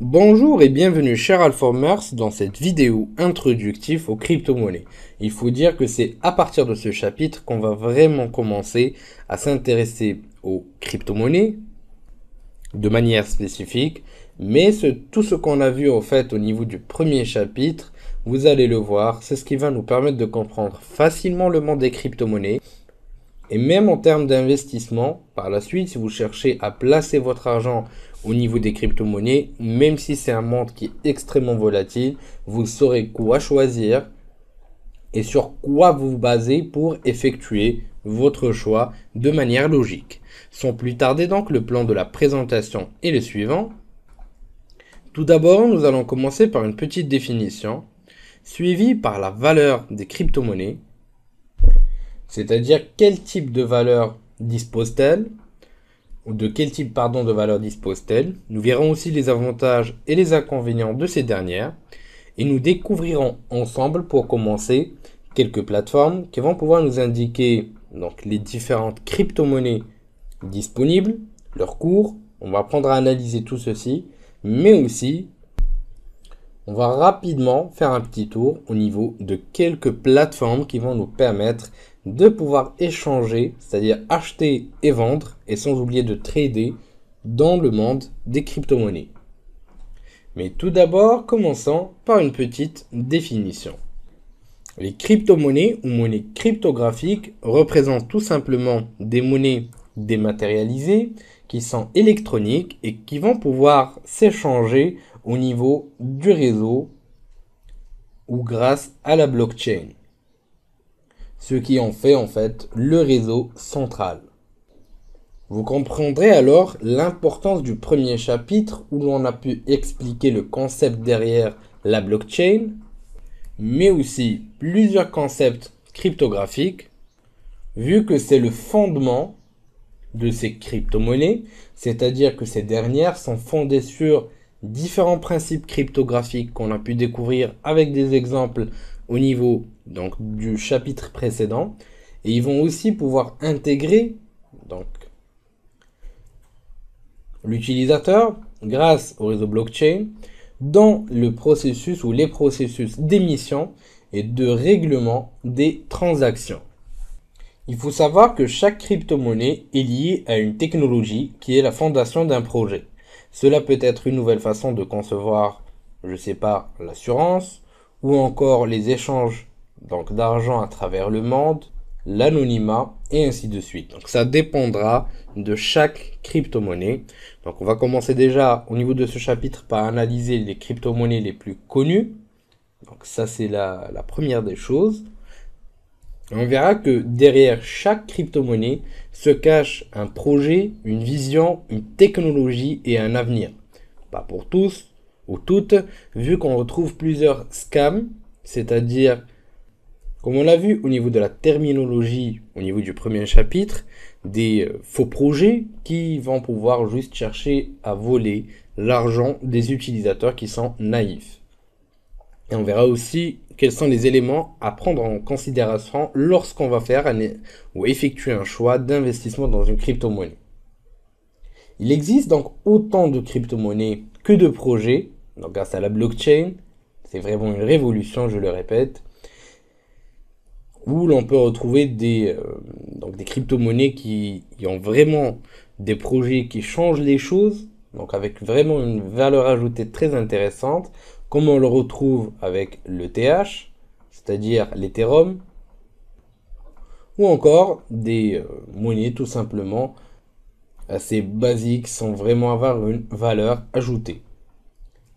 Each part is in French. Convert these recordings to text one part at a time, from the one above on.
Bonjour et bienvenue cher Alformers dans cette vidéo introductive aux crypto-monnaies. Il faut dire que c'est à partir de ce chapitre qu'on va vraiment commencer à s'intéresser aux crypto-monnaies de manière spécifique, mais ce, tout ce qu'on a vu en fait au niveau du premier chapitre, vous allez le voir, c'est ce qui va nous permettre de comprendre facilement le monde des crypto-monnaies et même en termes d'investissement, par la suite, si vous cherchez à placer votre argent au niveau des crypto-monnaies, même si c'est un monde qui est extrêmement volatile, vous saurez quoi choisir et sur quoi vous baser pour effectuer votre choix de manière logique. Sans plus tarder donc, le plan de la présentation est le suivant. Tout d'abord, nous allons commencer par une petite définition, suivie par la valeur des crypto-monnaies, c'est-à-dire quel type de valeur dispose-t-elle, de quel type de valeur dispose-t-elle. Nous verrons aussi les avantages et les inconvénients de ces dernières. Et nous découvrirons ensemble pour commencer quelques plateformes qui vont pouvoir nous indiquer donc, les différentes crypto-monnaies disponibles, leurs cours. On va apprendre à analyser tout ceci, mais aussi on va rapidement faire un petit tour au niveau de quelques plateformes qui vont nous permettre de pouvoir échanger, c'est-à-dire acheter et vendre, et sans oublier de trader dans le monde des crypto-monnaies. Mais tout d'abord, commençons par une petite définition. Les crypto-monnaies ou monnaies cryptographiques représentent tout simplement des monnaies dématérialisées qui sont électroniques et qui vont pouvoir s'échanger au niveau du réseau ou grâce à la blockchain ce qui en fait en fait le réseau central. Vous comprendrez alors l'importance du premier chapitre où l'on a pu expliquer le concept derrière la blockchain, mais aussi plusieurs concepts cryptographiques, vu que c'est le fondement de ces crypto-monnaies, c'est-à-dire que ces dernières sont fondées sur différents principes cryptographiques qu'on a pu découvrir avec des exemples au niveau donc, du chapitre précédent. Et ils vont aussi pouvoir intégrer donc, l'utilisateur grâce au réseau blockchain dans le processus ou les processus d'émission et de règlement des transactions. Il faut savoir que chaque crypto-monnaie est liée à une technologie qui est la fondation d'un projet. Cela peut être une nouvelle façon de concevoir, je sais pas, l'assurance, ou encore les échanges donc d'argent à travers le monde, l'anonymat et ainsi de suite. Donc ça dépendra de chaque crypto-monnaie. Donc on va commencer déjà au niveau de ce chapitre par analyser les crypto-monnaies les plus connues. Donc ça c'est la, la, première des choses. on verra que derrière chaque crypto-monnaie se cache un projet, une vision, une technologie et un avenir. Pas pour tous, ou toutes, vu qu'on retrouve plusieurs scams, c'est-à-dire, comme on l'a vu au niveau de la terminologie, au niveau du premier chapitre, des euh, faux projets qui vont pouvoir juste chercher à voler l'argent des utilisateurs qui sont naïfs. Et on verra aussi quels sont les éléments à prendre en considération lorsqu'on va faire ou effectuer un choix d'investissement dans une crypto-monnaie. Il existe donc autant de crypto-monnaies que de projets donc grâce à la blockchain, c'est vraiment une révolution, je le répète, où l'on peut retrouver des, euh, des crypto-monnaies qui, ont vraiment des projets qui changent les choses, donc avec vraiment une valeur ajoutée très intéressante, comme on le retrouve avec le TH, c'est-à-dire l'Ethereum, ou encore des euh, monnaies tout simplement assez basiques sans vraiment avoir une valeur ajoutée.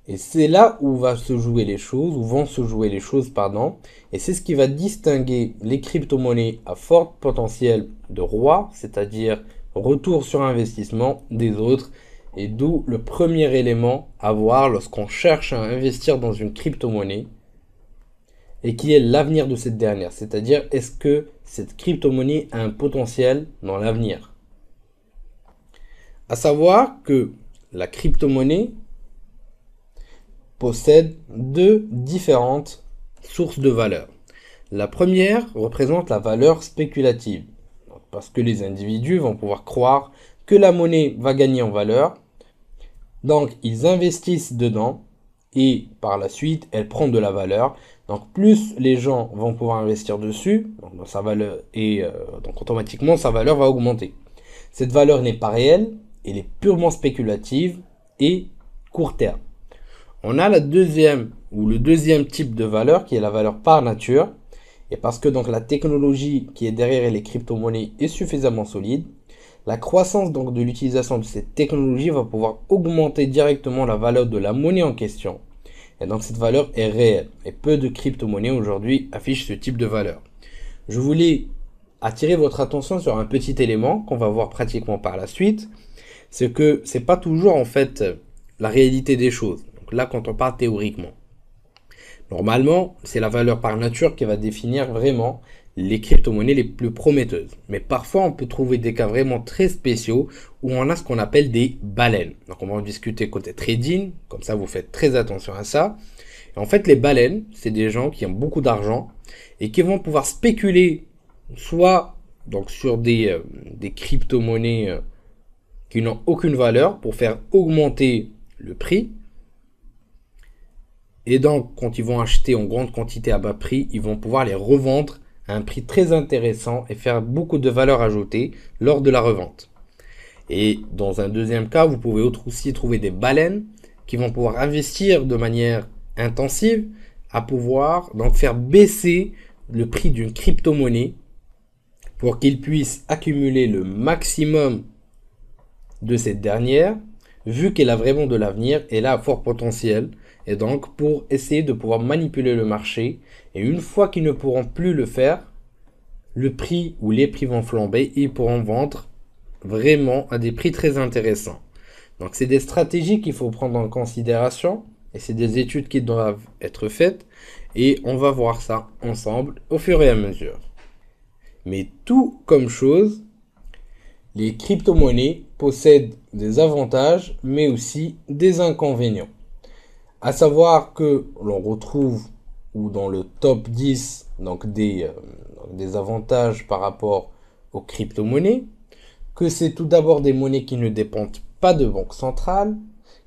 Et c'est là où va se jouer les choses, où vont se jouer les choses, pardon. Et c'est ce qui va distinguer les crypto-monnaies à fort potentiel de roi, c'est-à-dire retour sur investissement des autres. Et d'où le premier élément à voir lorsqu'on cherche à investir dans une crypto-monnaie et qui est l'avenir de cette dernière. C'est-à-dire, est-ce que cette crypto-monnaie a un potentiel dans l'avenir À savoir que la crypto-monnaie possède deux différentes sources de valeur. La première représente la valeur spéculative, parce que les individus vont pouvoir croire que la monnaie va gagner en valeur, donc ils investissent dedans et par la suite elle prend de la valeur. Donc plus les gens vont pouvoir investir dessus, et euh, donc automatiquement sa valeur va augmenter. Cette valeur n'est pas réelle, elle est purement spéculative et court terme. On a la deuxième ou le deuxième type de valeur qui est la valeur par nature. Et parce que donc la technologie qui est derrière les crypto-monnaies est suffisamment solide, la croissance donc de l'utilisation de cette technologie va pouvoir augmenter directement la valeur de la monnaie en question. Et donc cette valeur est réelle et peu de crypto-monnaies aujourd'hui affichent ce type de valeur. Je voulais attirer votre attention sur un petit élément qu'on va voir pratiquement par la suite, c'est que c'est pas toujours en fait la réalité des choses là, quand on parle théoriquement. Normalement, c'est la valeur par nature qui va définir vraiment les crypto-monnaies les plus prometteuses. Mais parfois, on peut trouver des cas vraiment très spéciaux où on a ce qu'on appelle des baleines. Donc, on va en discuter côté trading. Comme ça, vous faites très attention à ça. en fait, les baleines, c'est des gens qui ont beaucoup d'argent et qui vont pouvoir spéculer soit donc sur des, euh, crypto-monnaies euh, qui n'ont aucune valeur pour faire augmenter le prix et donc, quand ils vont acheter en grande quantité à bas prix, ils vont pouvoir les revendre à un prix très intéressant et faire beaucoup de valeur ajoutée lors de la revente. Et dans un deuxième cas, vous pouvez aussi trouver des baleines qui vont pouvoir investir de manière intensive à pouvoir donc faire baisser le prix d'une crypto-monnaie pour qu'ils puissent accumuler le maximum de cette dernière, vu qu'elle a vraiment de l'avenir, et là fort potentiel et donc, pour essayer de pouvoir manipuler le marché, et une fois qu'ils ne pourront plus le faire, le prix ou les prix vont flamber et ils pourront vendre vraiment à des prix très intéressants. Donc, c'est des stratégies qu'il faut prendre en considération et c'est des études qui doivent être faites et on va voir ça ensemble au fur et à mesure. Mais tout comme chose, les crypto-monnaies possèdent des avantages mais aussi des inconvénients. À savoir que l'on retrouve ou dans le top 10 euh, donc des, avantages par rapport aux crypto-monnaies, que c'est tout d'abord des monnaies qui ne dépendent pas de banque centrale,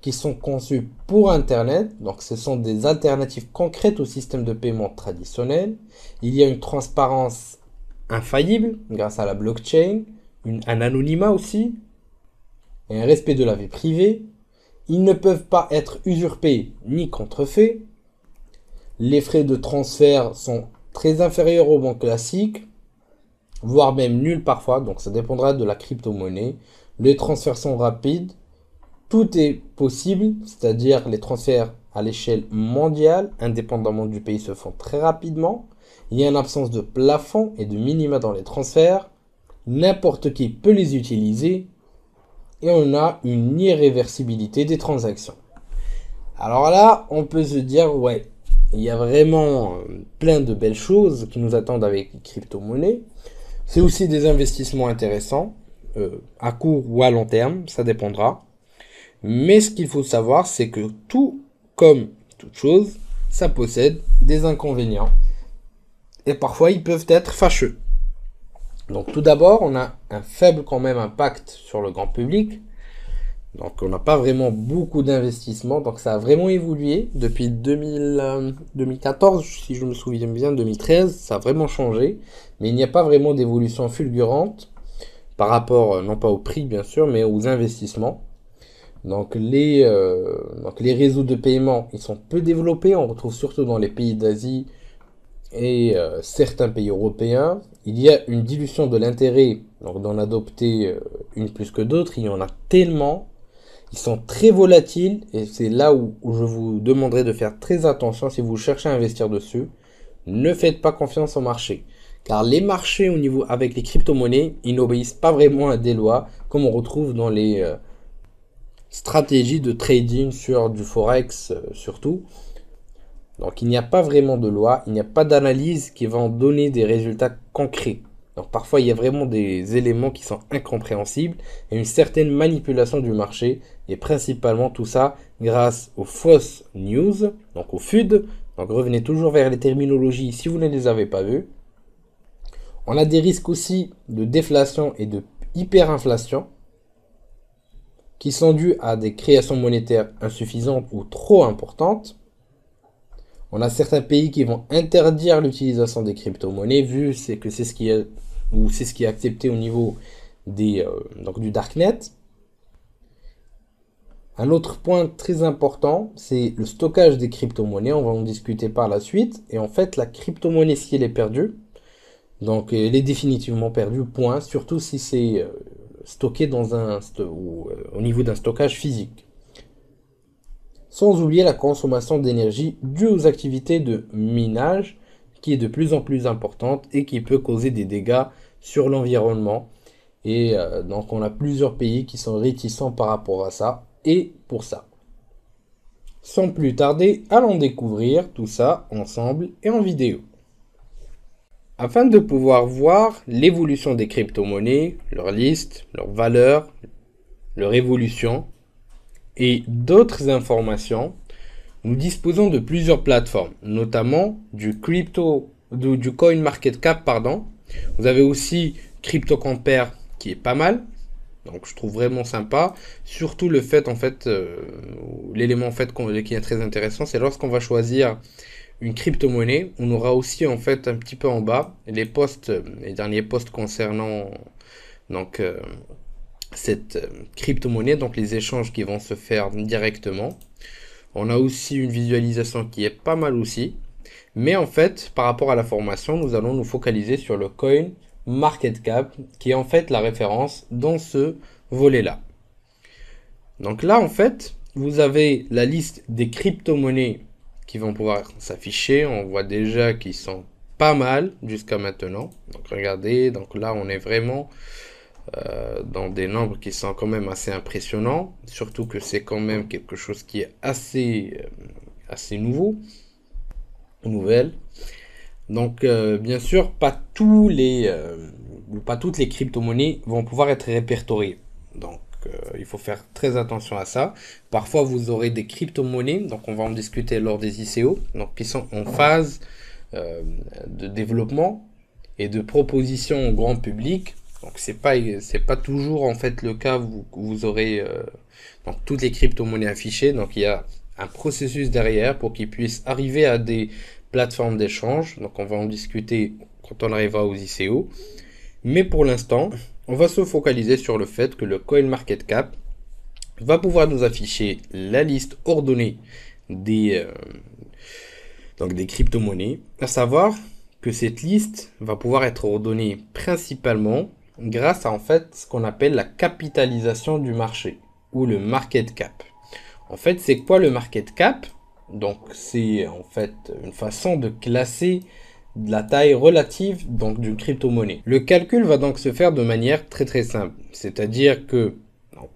qui sont conçues pour Internet, donc ce sont des alternatives concrètes au système de paiement traditionnel. Il y a une transparence infaillible grâce à la blockchain, une, un anonymat aussi, et un respect de la vie privée, ils ne peuvent pas être usurpés ni contrefaits. Les frais de transfert sont très inférieurs aux banques classiques, voire même nuls parfois, donc ça dépendra de la crypto-monnaie. Les transferts sont rapides, tout est possible, c'est-à-dire les transferts à l'échelle mondiale, indépendamment du pays, se font très rapidement. Il y a une absence de plafond et de minima dans les transferts. N'importe qui peut les utiliser et on a une irréversibilité des transactions. Alors là, on peut se dire, ouais, il y a vraiment euh, plein de belles choses qui nous attendent avec les crypto-monnaies. C'est aussi des investissements intéressants, euh, à court ou à long terme, ça dépendra. Mais ce qu'il faut savoir, c'est que tout, comme toute chose, ça possède des inconvénients. Et parfois, ils peuvent être fâcheux. Donc tout d'abord, on a un faible quand même impact sur le grand public. Donc on n'a pas vraiment beaucoup d'investissements. Donc ça a vraiment évolué depuis 2014, euh, si je me souviens bien, 2013. Ça a vraiment changé. Mais il n'y a pas vraiment d'évolution fulgurante par rapport, euh, non pas au prix bien sûr, mais aux investissements. Donc les, euh, donc les réseaux de paiement, ils sont peu développés. On retrouve surtout dans les pays d'Asie et certains pays européens il y a une dilution de l'intérêt d'en adopter euh, une plus que d'autres. Il y en a tellement. Ils sont très volatiles et c'est là où, je vous demanderai de faire très attention si vous cherchez à investir dessus. Ne faites pas confiance au marché. Car les marchés au niveau avec les crypto-monnaies, ils n'obéissent pas vraiment à des lois comme on retrouve dans les euh, stratégies de trading sur du forex euh, surtout. Donc il n'y a pas vraiment de loi, il n'y a pas d'analyse qui va en donner des résultats concrets. Donc parfois il y a vraiment des éléments qui sont incompréhensibles et une certaine manipulation du marché et principalement tout ça grâce aux fausses news, donc aux FUD. Donc revenez toujours vers les terminologies si vous ne les avez pas vues. On a des risques aussi de déflation et de hyperinflation qui sont dus à des créations monétaires insuffisantes ou trop importantes on a certains pays qui vont interdire l'utilisation des crypto-monnaies, vu c'est que c'est ce qui est, ou c'est ce qui est accepté au niveau des, euh, donc du darknet. Un autre point très important, c'est le stockage des crypto-monnaies. On va en discuter par la suite. Et en fait, la crypto-monnaie, si elle est perdue, donc elle est définitivement perdue, point, surtout si c'est euh, stocké dans un, ou, euh, au niveau d'un stockage physique sans oublier la consommation d'énergie due aux activités de minage qui est de plus en plus importante et qui peut causer des dégâts sur l'environnement. Et euh, donc on a plusieurs pays qui sont réticents par rapport à ça et pour ça. Sans plus tarder, allons découvrir tout ça ensemble et en vidéo. Afin de pouvoir voir l'évolution des crypto-monnaies, leur liste, leur valeur, leur évolution, et d'autres informations, nous disposons de plusieurs plateformes, notamment du crypto, du, coin market cap, pardon. Vous avez aussi crypto compare qui est pas mal. Donc je trouve vraiment sympa, surtout le fait en fait, euh, l'élément en fait qu qui est très intéressant, c'est lorsqu'on va choisir une crypto-monnaie, on aura aussi en fait un petit peu en bas les postes, euh, les derniers postes concernant donc euh, cette euh, crypto-monnaie, donc les échanges qui vont se faire directement. On a aussi une visualisation qui est pas mal aussi. Mais en fait, par rapport à la formation, nous allons nous focaliser sur le coin market cap, qui est en fait la référence dans ce volet-là. Donc là, en fait, vous avez la liste des crypto-monnaies qui vont pouvoir s'afficher. On voit déjà qu'ils sont pas mal jusqu'à maintenant. Donc regardez, donc là, on est vraiment euh, dans des nombres qui sont quand même assez impressionnants, surtout que c'est quand même quelque chose qui est assez, euh, assez nouveau, nouvelle. Donc, euh, bien sûr, pas, tous les, pas toutes les crypto-monnaies vont pouvoir être répertoriées. Donc, il faut faire très attention à ça. Parfois, vous aurez des crypto-monnaies, donc on va en discuter lors des ICO, donc qui sont en phase de développement et de proposition au grand public donc c'est pas c'est pas toujours en fait le cas où vous aurez euh, donc toutes les crypto-monnaies affichées. Donc il y a un processus derrière pour qu'ils puissent arriver à des plateformes d'échange. Donc on va en discuter quand on arrivera aux ICO. Mais pour l'instant, on va se focaliser sur le fait que le CoinMarketCap va pouvoir nous afficher la liste ordonnée des, euh, donc des crypto-monnaies, à savoir que cette liste va pouvoir être ordonnée principalement grâce à en fait ce qu'on appelle la capitalisation du marché ou le market cap. En fait, c'est quoi le market cap Donc c'est en fait une façon de classer la taille relative donc d'une crypto-monnaie. Le calcul va donc se faire de manière très très simple, c'est-à-dire que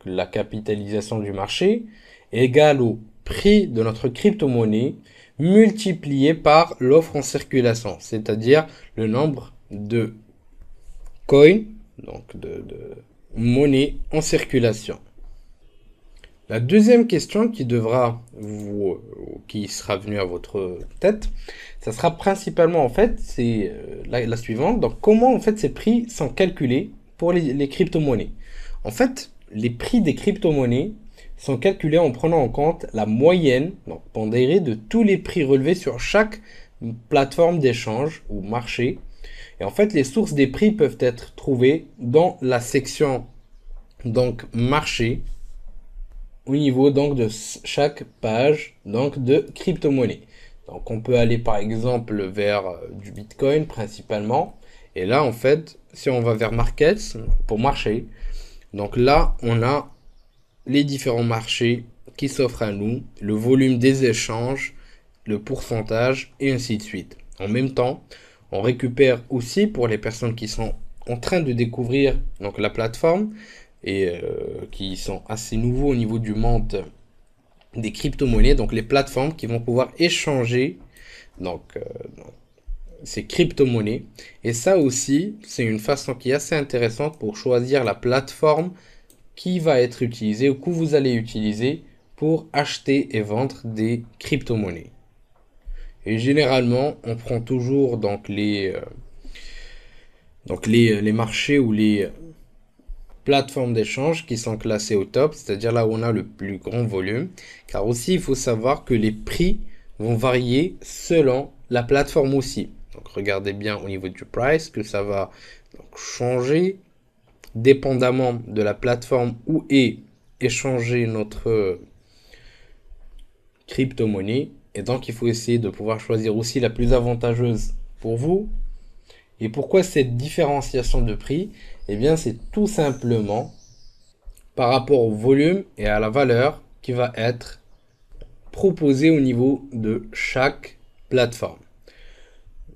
la capitalisation du marché égale au prix de notre crypto-monnaie multiplié par l'offre en circulation, c'est-à-dire le nombre de coins donc de, monnaie en circulation. La deuxième question qui devra vous, qui sera venue à votre tête, ça sera principalement en fait, c'est euh, la, suivante. Donc, comment en fait ces prix sont calculés pour les, crypto-monnaies En fait, les prix des crypto-monnaies sont calculés en prenant en compte la moyenne, donc pondérée de tous les prix relevés sur chaque plateforme d'échange ou marché et en fait, les sources des prix peuvent être trouvées dans la section donc marché au niveau donc de chaque page donc de crypto-monnaie. Donc on peut aller par exemple vers euh, du Bitcoin principalement. Et là en fait, si on va vers markets pour marché, donc là on a les différents marchés qui s'offrent à nous, le volume des échanges, le pourcentage et ainsi de suite. En même temps, on récupère aussi pour les personnes qui sont en train de découvrir donc, la plateforme et euh, qui sont assez nouveaux au niveau du monde des crypto-monnaies, donc les plateformes qui vont pouvoir échanger euh, donc, ces crypto-monnaies. Et ça aussi, c'est une façon qui est assez intéressante pour choisir la plateforme qui va être utilisée ou que vous allez utiliser pour acheter et vendre des crypto-monnaies. Et généralement, on prend toujours donc les, euh, donc euh, les, marchés ou les plateformes d'échange qui sont classées au top, c'est-à-dire là où on a le plus grand volume. Car aussi, il faut savoir que les prix vont varier selon la plateforme aussi. Donc regardez bien au niveau du price que ça va changer dépendamment de la plateforme où est échangé notre euh, crypto-monnaie. Et donc, il faut essayer de pouvoir choisir aussi la plus avantageuse pour vous. Et pourquoi cette différenciation de prix Eh bien, c'est tout simplement par rapport au volume et à la valeur qui va être proposée au niveau de chaque plateforme.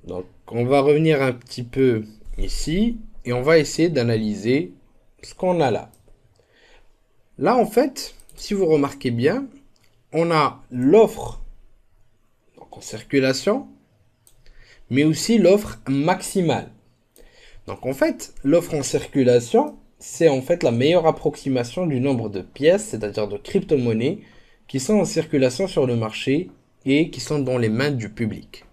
Donc, on va revenir un petit peu ici et on va essayer d'analyser ce qu'on a là. Là, en fait, si vous remarquez bien, on a l'offre en circulation, mais aussi l'offre maximale. Donc en fait, l'offre en circulation, c'est en fait la meilleure approximation du nombre de pièces, c'est-à-dire de crypto-monnaies, qui sont en circulation sur le marché et qui sont dans les mains du public.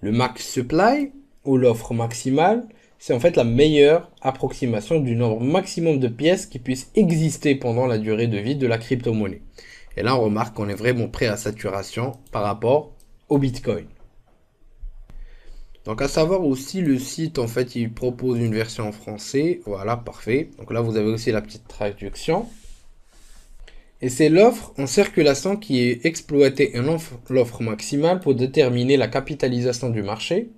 Le max supply, ou l'offre maximale, c'est en fait la meilleure approximation du nombre maximum de pièces qui puissent exister pendant la durée de vie de la crypto-monnaie. Et là, on remarque qu'on est vraiment prêt à saturation par rapport au Bitcoin. Donc à savoir aussi le site en fait il propose une version en français. Voilà parfait. Donc là vous avez aussi la petite traduction. Et c'est l'offre en circulation qui est exploitée en l'offre maximale pour déterminer la capitalisation du marché.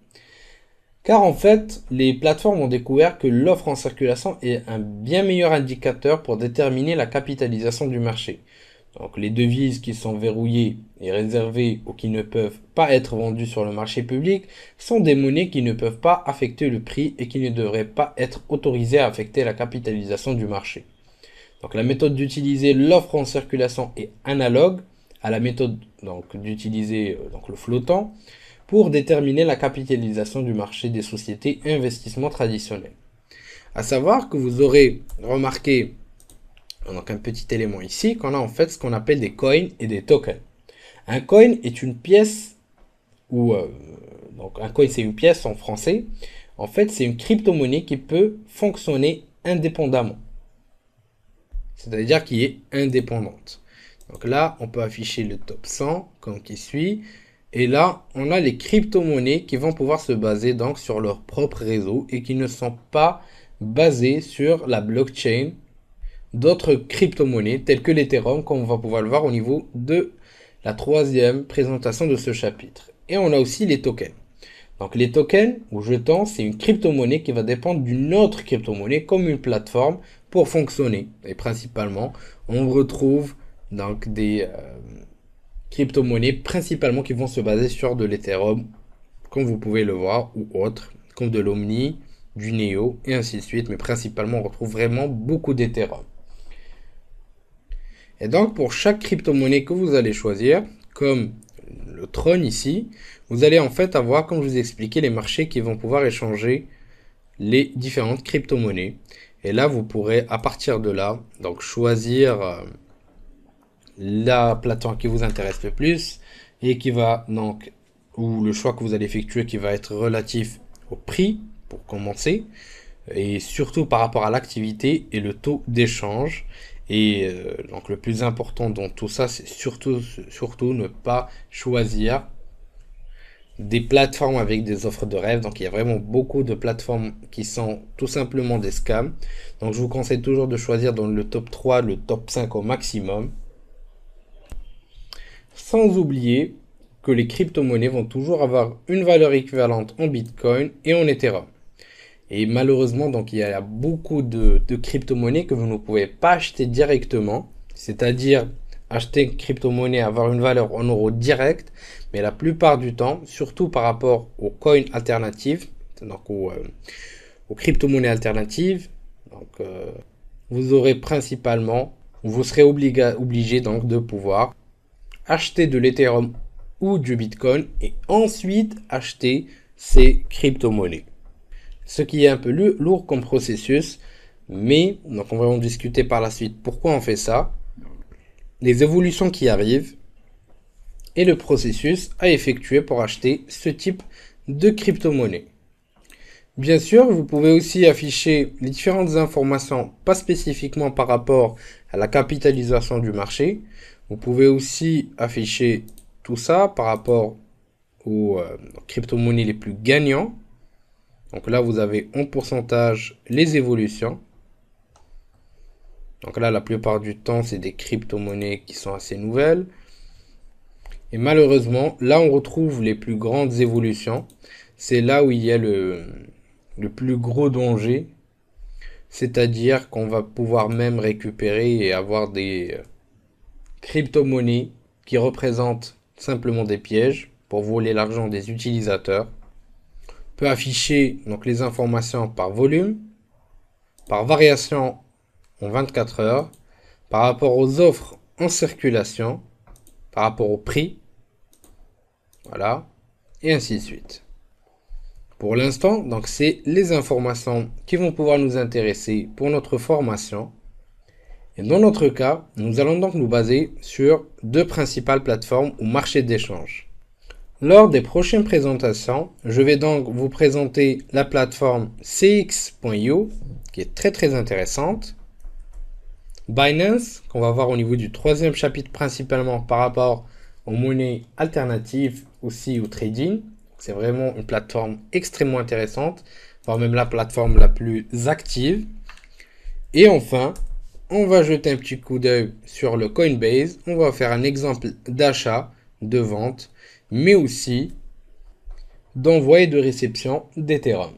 Car en fait, les plateformes ont découvert que l'offre en circulation est un bien meilleur indicateur pour déterminer la capitalisation du marché. Donc les devises qui sont verrouillées et réservées ou qui ne peuvent pas être vendues sur le marché public sont des monnaies qui ne peuvent pas affecter le prix et qui ne devraient pas être autorisées à affecter la capitalisation du marché. Donc la méthode d'utiliser l'offre en circulation est analogue à la méthode d'utiliser euh, le flottant pour déterminer la capitalisation du marché des sociétés investissement traditionnels. À savoir que vous aurez remarqué donc un petit élément ici, qu'on a en fait ce qu'on appelle des coins et des tokens. Un coin est une pièce, ou euh, donc un coin c'est une pièce en français, en fait c'est une crypto-monnaie qui peut fonctionner indépendamment. C'est-à-dire qui est indépendante. Donc là, on peut afficher le top 100 comme qui suit. Et là, on a les crypto-monnaies qui vont pouvoir se baser donc sur leur propre réseau et qui ne sont pas basées sur la blockchain d'autres crypto-monnaies telles que l'Ethereum, comme on va pouvoir le voir au niveau de la troisième présentation de ce chapitre. Et on a aussi les tokens. Donc les tokens ou jetons, c'est une crypto-monnaie qui va dépendre d'une autre crypto-monnaie comme une plateforme pour fonctionner. Et principalement, on retrouve donc des euh, crypto-monnaies principalement qui vont se baser sur de l'Ethereum, comme vous pouvez le voir, ou autres, comme de l'Omni, du Neo, et ainsi de suite. Mais principalement, on retrouve vraiment beaucoup d'Ethereum. Et donc pour chaque crypto-monnaie que vous allez choisir, comme le trône ici, vous allez en fait avoir, comme je vous ai expliqué, les marchés qui vont pouvoir échanger les différentes crypto-monnaies. Et là, vous pourrez, à partir de là, donc choisir euh, la plateforme qui vous intéresse le plus et qui va donc, ou le choix que vous allez effectuer qui va être relatif au prix, pour commencer, et surtout par rapport à l'activité et le taux d'échange. Et euh, donc le plus important dans tout ça, c'est surtout, surtout ne pas choisir des plateformes avec des offres de rêve. Donc il y a vraiment beaucoup de plateformes qui sont tout simplement des scams. Donc je vous conseille toujours de choisir dans le top 3, le top 5 au maximum. Sans oublier que les crypto-monnaies vont toujours avoir une valeur équivalente en Bitcoin et en Ethereum. Et malheureusement, donc il y a beaucoup de, crypto-monnaies que vous ne pouvez pas acheter directement, c'est-à-dire acheter une crypto-monnaie, avoir une valeur en euros direct, mais la plupart du temps, surtout par rapport aux coins alternatives, donc aux, euh, crypto-monnaies alternatives, donc, euh, vous aurez principalement, vous serez obligé donc de pouvoir acheter de l'Ethereum ou du Bitcoin et ensuite acheter ces crypto-monnaies. Ce qui est un peu lourd comme processus, mais donc on va en discuter par la suite pourquoi on fait ça, les évolutions qui arrivent et le processus à effectuer pour acheter ce type de crypto-monnaie. Bien sûr, vous pouvez aussi afficher les différentes informations, pas spécifiquement par rapport à la capitalisation du marché. Vous pouvez aussi afficher tout ça par rapport aux euh, crypto-monnaies les plus gagnants donc là, vous avez en pourcentage les évolutions. Donc là, la plupart du temps, c'est des crypto-monnaies qui sont assez nouvelles. Et malheureusement, là, on retrouve les plus grandes évolutions. C'est là où il y a le, plus gros danger. C'est-à-dire qu'on va pouvoir même récupérer et avoir des euh, crypto-monnaies qui représentent simplement des pièges pour voler l'argent des utilisateurs peut afficher donc, les informations par volume, par variation en 24 heures, par rapport aux offres en circulation, par rapport au prix, voilà, et ainsi de suite. Pour l'instant, donc c'est les informations qui vont pouvoir nous intéresser pour notre formation. Et dans notre cas, nous allons donc nous baser sur deux principales plateformes ou marchés d'échange. Lors des prochaines présentations, je vais donc vous présenter la plateforme CX.io, qui est très très intéressante. Binance, qu'on va voir au niveau du troisième chapitre principalement par rapport aux monnaies alternatives aussi au trading. C'est vraiment une plateforme extrêmement intéressante, voire même la plateforme la plus active. Et enfin, on va jeter un petit coup d'œil sur le Coinbase. On va faire un exemple d'achat, de vente mais aussi d'envoi et de réception d'Ethereum.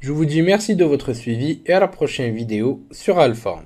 Je vous dis merci de votre suivi et à la prochaine vidéo sur Alpha.